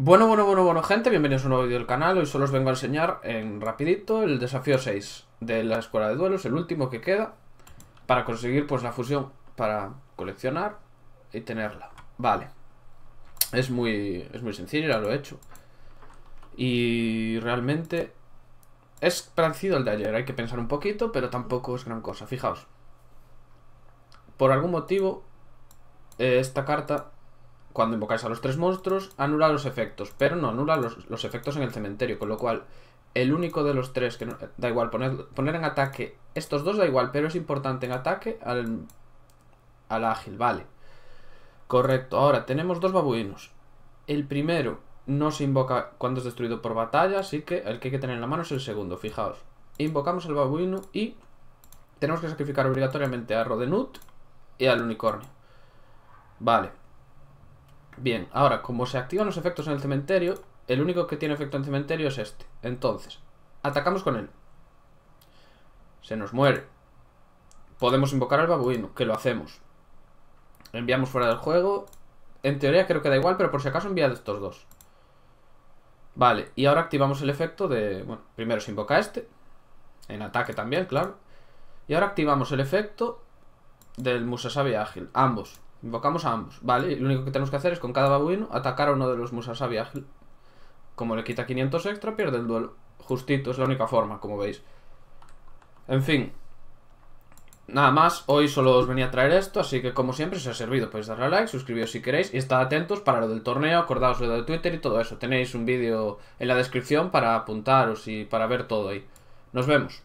Bueno, bueno, bueno, bueno, gente, bienvenidos a un nuevo vídeo del canal. Hoy solo os vengo a enseñar en rapidito el desafío 6 de la Escuela de Duelos, el último que queda, para conseguir pues la fusión para coleccionar y tenerla. Vale. Es muy, es muy sencillo, ya lo he hecho. Y realmente es parecido al de ayer, hay que pensar un poquito, pero tampoco es gran cosa. Fijaos. Por algún motivo, eh, esta carta cuando invocáis a los tres monstruos, anula los efectos, pero no anula los, los, efectos en el cementerio, con lo cual el único de los tres que da igual poner, poner en ataque, estos dos da igual, pero es importante en ataque al, al ágil, vale. Correcto, ahora tenemos dos babuinos. El primero no se invoca cuando es destruido por batalla, así que el que hay que tener en la mano es el segundo, fijaos. Invocamos al babuino y tenemos que sacrificar obligatoriamente a Rodenut y al unicornio. Vale. Bien, ahora, como se activan los efectos en el cementerio, el único que tiene efecto en el cementerio es este. Entonces, atacamos con él. Se nos muere. Podemos invocar al babuino, que lo hacemos. Enviamos fuera del juego. En teoría creo que da igual, pero por si acaso envía estos dos. Vale, y ahora activamos el efecto de... Bueno, primero se invoca este. En ataque también, claro. Y ahora activamos el efecto del Musasabi Ágil. Ambos. Invocamos a ambos, ¿vale? lo único que tenemos que hacer es con cada babuino atacar a uno de los musas ágil. Como le quita 500 extra, pierde el duelo. Justito, es la única forma, como veis. En fin. Nada más, hoy solo os venía a traer esto, así que como siempre, si os ha servido, podéis darle a like, suscribiros si queréis y estad atentos para lo del torneo, acordaos lo de Twitter y todo eso. Tenéis un vídeo en la descripción para apuntaros y para ver todo ahí. Nos vemos.